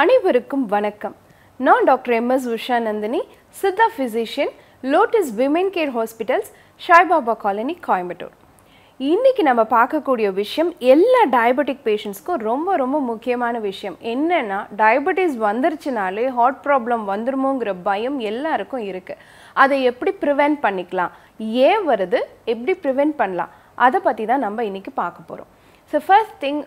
அனைவருக்கும் வணக்கம் நான் doctor M S Usha Nandini Siddha physician Lotus women care hospitals Saibaba colony Coimbatore இன்றைக்கி நம்ம பார்க்கக்கூடிய விஷயம் எல்லா டயபெட்டிக் பேஷண்ட்ஸ்க்கும் ரொம்ப ரொம்ப முக்கியமான விஷயம் என்னென்னா டயபெட்டிஸ் வந்துருச்சுனாலே ஹார்ட் ப்ராப்ளம் வந்துருமோங்கிற பயம் எல்லாருக்கும் இருக்குது அதை எப்படி ப்ரிவெண்ட் பண்ணிக்கலாம் ஏன் வருது எப்படி ப்ரிவென்ட் பண்ணலாம் அதை பற்றி தான் நம்ம இன்றைக்கி பார்க்க போகிறோம் ஸோ ஃபர்ஸ்ட் திங்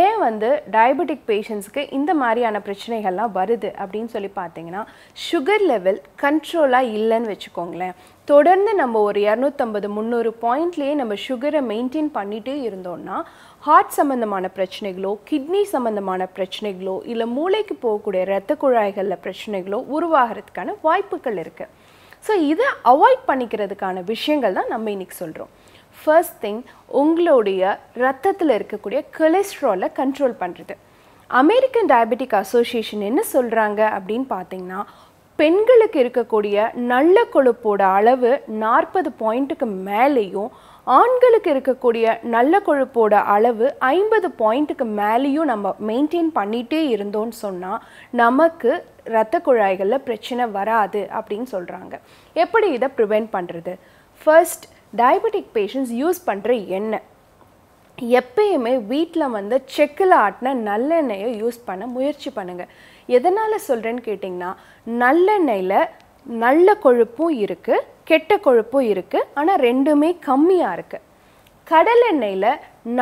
ஏன் வந்து டயபெட்டிக் பேஷண்ட்ஸ்க்கு இந்த மாதிரியான பிரச்சனைகள்லாம் வருது அப்படின்னு சொல்லி பார்த்தீங்கன்னா சுகர் லெவல் கண்ட்ரோலாக இல்லைன்னு வச்சுக்கோங்களேன் தொடர்ந்து நம்ம ஒரு இரநூத்தம்பது முந்நூறு பாயிண்ட்லேயே நம்ம சுகரை மெயின்டைன் பண்ணிகிட்டே இருந்தோம்னா ஹார்ட் சம்மந்தமான பிரச்சனைகளோ கிட்னி சம்மந்தமான பிரச்சனைகளோ இல்லை மூளைக்கு போகக்கூடிய இரத்த குழாய்களில் பிரச்சனைகளோ உருவாகிறதுக்கான வாய்ப்புகள் இருக்குது ஸோ இதை அவாய்ட் பண்ணிக்கிறதுக்கான விஷயங்கள் தான் நம்ம இன்றைக்கி சொல்கிறோம் ஃபர்ஸ்ட் திங் உங்களுடைய ரத்தத்தில் இருக்கக்கூடிய கொலஸ்ட்ரோலை கண்ட்ரோல் பண்ணுறது அமெரிக்கன் டயபெட்டிக் அசோசியேஷன் என்ன சொல்கிறாங்க அப்படின்னு பார்த்தீங்கன்னா பெண்களுக்கு இருக்கக்கூடிய நல்ல கொழுப்போட அளவு நாற்பது பாயிண்ட்டுக்கு மேலேயும் ஆண்களுக்கு இருக்கக்கூடிய நல்ல கொழுப்போட அளவு ஐம்பது பாயிண்ட்டுக்கு மேலேயும் நம்ம மெயின்டைன் பண்ணிகிட்டே இருந்தோம்னு சொன்னால் நமக்கு இரத்த குழாய்களில் பிரச்சனை வராது அப்படின்னு சொல்கிறாங்க எப்படி இதை ப்ரிவெண்ட் பண்ணுறது ஃபர்ஸ்ட் டயபெட்டிக் பேஷண்ட்ஸ் யூஸ் பண்ணுற எண்ணெய் எப்பயுமே வீட்டில் வந்து செக்கில் ஆட்டின நல்லெண்ணெயை யூஸ் பண்ண முயற்சி பண்ணுங்கள் எதனால் சொல்கிறேன்னு கேட்டிங்கன்னா நல்லெண்ணெயில் நல்ல கொழுப்பும் இருக்குது கெட்ட கொழுப்பும் இருக்குது ஆனால் ரெண்டுமே கம்மியாக இருக்குது கடலெண்ணெயில்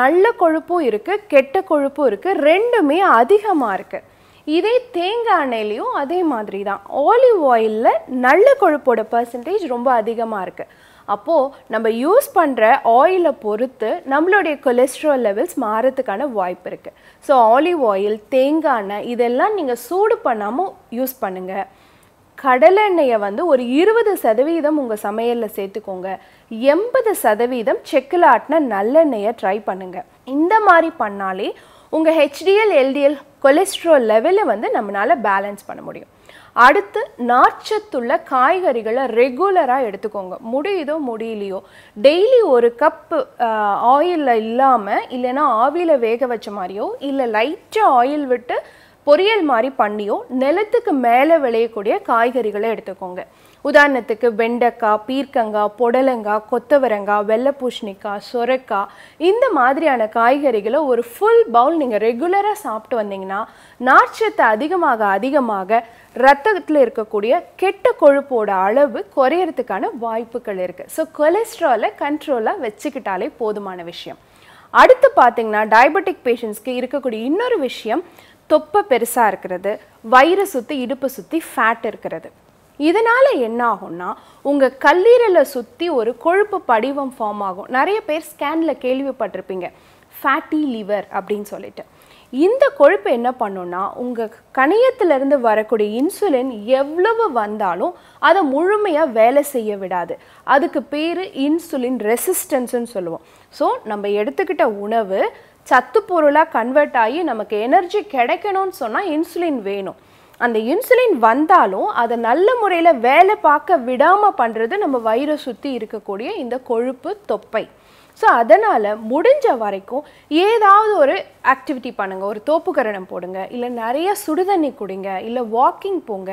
நல்ல கொழுப்பும் இருக்குது கெட்ட கொழுப்பும் இருக்குது ரெண்டுமே அதிகமாக இருக்குது இதே தேங்காய் எண்ணெயிலையும் அதே மாதிரி தான் ஆலிவ் ஆயிலில் நல்ல கொழுப்போட பர்சன்டேஜ் ரொம்ப அதிகமாக இருக்குது அப்போது நம்ம யூஸ் பண்ணுற ஆயிலை பொறுத்து நம்மளுடைய கொலஸ்ட்ரால் லெவல்ஸ் மாறத்துக்கான வாய்ப்பு இருக்குது ஸோ ஆலிவ் ஆயில் தேங்காய் எண்ணெய் இதெல்லாம் நீங்கள் சூடு பண்ணாமல் யூஸ் பண்ணுங்கள் கடலெண்ணெயை வந்து ஒரு இருபது சதவீதம் உங்கள் சமையலில் சேர்த்துக்கோங்க எண்பது சதவீதம் செக்கில் ஆட்டின நல்லெண்ணெயை ட்ரை பண்ணுங்கள் இந்த மாதிரி பண்ணாலே உங்கள் ஹெச்டிஎல் எல்டிஎல் கொலஸ்ட்ரால் லெவலை வந்து நம்மளால் பேலன்ஸ் பண்ண முடியும் அடுத்து நார்ச்சத்துள்ள காய்கறிகளை ரெகுலராக எடுத்துக்கோங்க முடியுதோ முடியலையோ டெய்லி ஒரு கப்பு ஆயிலில் இல்லாமல் இல்லைன்னா ஆவியில் வேக வச்ச மாதிரியோ இல்லை லைட்டாக ஆயில் விட்டு பொரியல் மாதிரி பண்ணியோ நிலத்துக்கு மேலே விளையக்கூடிய காய்கறிகளை எடுத்துக்கோங்க உதாரணத்துக்கு வெண்டைக்காய் பீர்க்கங்காய் புடலங்காய் கொத்தவரங்காய் வெள்ளை பூசணிக்காய் இந்த மாதிரியான காய்கறிகளை ஒரு ஃபுல் பவுல் நீங்கள் ரெகுலராக சாப்பிட்டு வந்தீங்கன்னா நார்ச்சத்து அதிகமாக அதிகமாக ரத்தத்தில் இருக்கக்கூடிய கெட்ட கொழுப்போட அளவு குறையறதுக்கான வாய்ப்புகள் இருக்குது ஸோ கொலஸ்ட்ராலை கண்ட்ரோலாக வச்சுக்கிட்டாலே போதுமான விஷயம் அடுத்து பார்த்தீங்கன்னா டயபெட்டிக் பேஷண்ட்ஸ்க்கு இருக்கக்கூடிய இன்னொரு விஷயம் தொப்பை பெருசாக இருக்கிறது வயிறு சுற்றி இடுப்பு சுற்றி ஃபேட் இருக்கிறது இதனால் என்ன ஆகும்னா உங்கள் கல்லீரலை சுற்றி ஒரு கொழுப்பு படிவம் ஃபார்ம் ஆகும் நிறைய பேர் ஸ்கேனில் கேள்விப்பட்டிருப்பீங்க ஃபேட்டி லிவர் அப்படின்னு சொல்லிட்டு இந்த கொழுப்பு என்ன பண்ணுன்னா உங்கள் கணையத்திலிருந்து வரக்கூடிய இன்சுலின் எவ்வளவு வந்தாலும் அதை முழுமையாக வேலை செய்ய விடாது அதுக்கு பேர் இன்சுலின் ரெசிஸ்டன்ஸ்னு சொல்லுவோம் ஸோ நம்ம எடுத்துக்கிட்ட உணவு சத்து பொருளாக கன்வெர்ட் ஆகி நமக்கு எனர்ஜி கிடைக்கணும்னு சொன்னால் இன்சுலின் வேணும் அந்த இன்சுலின் வந்தாலும் அதை நல்ல முறையில் வேலை பார்க்க விடாமல் பண்ணுறது நம்ம வயிறை சுற்றி இருக்கக்கூடிய இந்த கொழுப்பு தொப்பை ஸோ அதனால் முடிஞ்ச வரைக்கும் ஏதாவது ஒரு ஆக்டிவிட்டி பண்ணுங்கள் ஒரு தோப்புக்கரணம் போடுங்க இல்லை நிறைய சுடுதண்ணி குடிங்க இல்லை வாக்கிங் போங்க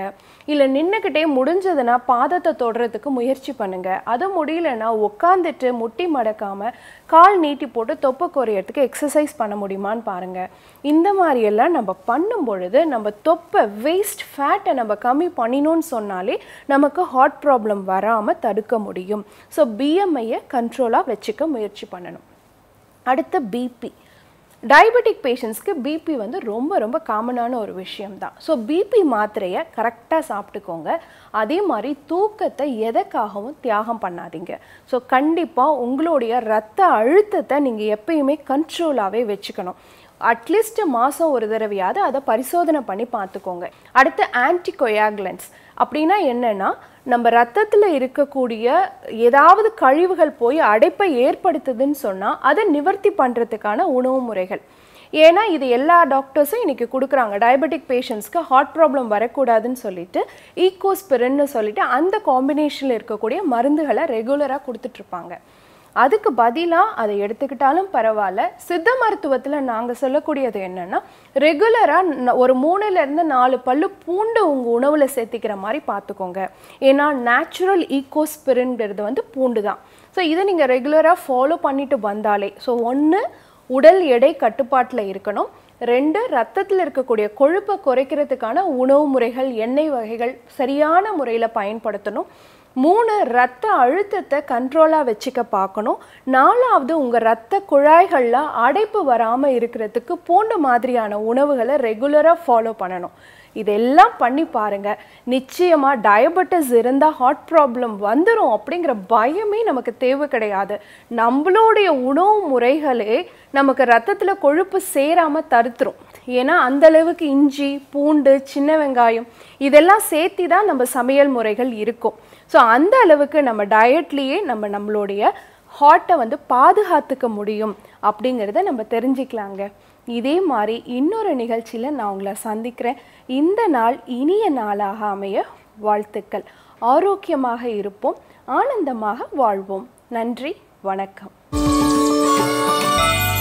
இல்லை நின்றுக்கிட்டே முடிஞ்சதுன்னா பாதத்தை தொடுறதுக்கு முயற்சி பண்ணுங்கள் அது முடியலன்னா உட்காந்துட்டு முட்டி மடக்காமல் கால் நீட்டி போட்டு தொப்பை குறையிறதுக்கு எக்ஸசைஸ் பண்ண முடியுமான்னு பாருங்கள் இந்த மாதிரியெல்லாம் நம்ம பண்ணும் பொழுது நம்ம தொப்பை வேஸ்ட் ஃபேட்டை நம்ம கம்மி பண்ணினோன்னு சொன்னாலே நமக்கு ஹார்ட் ப்ராப்ளம் வராமல் தடுக்க முடியும் ஸோ பிஎம்ஐயை கண்ட்ரோலாக வச்சுக்க முயற்சி முயற்சி பண்ணணும் அடுத்து பிபி டயபெட்டிக் பேஷண்ட்ஸ்க்கு பிபி வந்து ரொம்ப ரொம்ப காமனான ஒரு விஷயம் தான் ஸோ பிபி மாத்திரையை கரெக்டாக சாப்பிட்டுக்கோங்க அதே மாதிரி தூக்கத்தை எதற்காகவும் தியாகம் பண்ணாதீங்க ஸோ கண்டிப்பாக உங்களுடைய ரத்த அழுத்தத்தை நீங்கள் எப்பயுமே கண்ட்ரோலாகவே வச்சுக்கணும் அட்லீஸ்ட் மாதம் ஒரு தடவையாவது அதை பரிசோதனை பண்ணி பார்த்துக்கோங்க அடுத்து ஆன்டி அப்படின்னா என்னென்னா நம்ம ரத்தத்தில் இருக்கக்கூடிய ஏதாவது கழிவுகள் போய் அடைப்பை ஏற்படுத்துதுன்னு சொன்னால் அதை நிவர்த்தி பண்ணுறதுக்கான உணவு முறைகள் ஏன்னா இது எல்லா டாக்டர்ஸும் இன்றைக்கி கொடுக்குறாங்க டயபெட்டிக் பேஷண்ட்ஸ்க்கு ஹார்ட் ப்ராப்ளம் வரக்கூடாதுன்னு சொல்லிட்டு ஈக்கோஸ்பிரின்னு சொல்லிட்டு அந்த காம்பினேஷனில் இருக்கக்கூடிய மருந்துகளை ரெகுலராக கொடுத்துட்ருப்பாங்க அதுக்கு பதிலாக அதை எடுத்துக்கிட்டாலும் பரவாயில்ல சித்த மருத்துவத்தில் நாங்கள் சொல்லக்கூடியது என்னென்னா ரெகுலராக ஒரு மூணுலேருந்து நாலு பல்லு பூண்டு உங்கள் உணவில் சேர்த்திக்கிற மாதிரி பார்த்துக்கோங்க ஏன்னா நேச்சுரல் ஈகோஸ்பிரின்ங்கிறது வந்து பூண்டு தான் ஸோ இதை நீங்கள் ரெகுலராக ஃபாலோ பண்ணிட்டு வந்தாலே ஸோ ஒன்று உடல் எடை கட்டுப்பாட்டில் இருக்கணும் ரெண்டு ரத்தத்தில் இருக்கக்கூடிய கொழுப்பை குறைக்கிறதுக்கான உணவு முறைகள் எண்ணெய் வகைகள் சரியான முறையில் பயன்படுத்தணும் மூணு ரத்த அழுத்தத்தை கண்ட்ரோலாக வச்சுக்க பார்க்கணும் நாலாவது உங்கள் ரத்த குழாய்களில் அடைப்பு வராமல் இருக்கிறதுக்கு பூண்டு மாதிரியான உணவுகளை ரெகுலராக ஃபாலோ பண்ணணும் இதெல்லாம் பண்ணி பாருங்கள் நிச்சயமாக டயபெட்டிஸ் இருந்தால் ஹார்ட் ப்ராப்ளம் வந்துடும் அப்படிங்கிற பயமே நமக்கு தேவை கிடையாது நம்மளுடைய உணவு முறைகளே நமக்கு ரத்தத்தில் கொழுப்பு சேராமல் தருத்துரும் ஏன்னா அந்தளவுக்கு இஞ்சி பூண்டு சின்ன வெங்காயம் இதெல்லாம் சேர்த்தி தான் நம்ம சமையல் முறைகள் இருக்கும் ஸோ அந்த அளவுக்கு நம்ம டயட்லேயே நம்ம நம்மளுடைய ஹார்ட்டை வந்து பாதுகாத்துக்க முடியும் அப்படிங்கிறத நம்ம தெரிஞ்சுக்கலாங்க இதே மாதிரி இன்னொரு நிகழ்ச்சியில் நான் உங்களை சந்திக்கிறேன் இந்த நாள் இனிய நாளாக அமைய வாழ்த்துக்கள் ஆரோக்கியமாக இருப்போம் ஆனந்தமாக வாழ்வோம் நன்றி வணக்கம்